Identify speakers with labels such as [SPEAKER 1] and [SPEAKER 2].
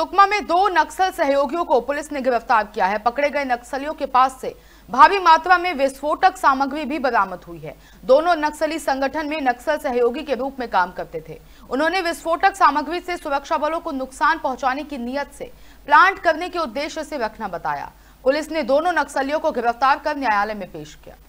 [SPEAKER 1] सुकमा में दो नक्सल सहयोगियों को पुलिस ने गिरफ्तार किया है पकड़े गए नक्सलियों के पास से भारी मात्रा में विस्फोटक सामग्री भी बरामद हुई है दोनों नक्सली संगठन में नक्सल सहयोगी के रूप में काम करते थे उन्होंने विस्फोटक सामग्री से सुरक्षा बलों को नुकसान पहुंचाने की नियत से प्लांट करने के उद्देश्य से रखना बताया पुलिस ने दोनों नक्सलियों को गिरफ्तार कर न्यायालय में पेश किया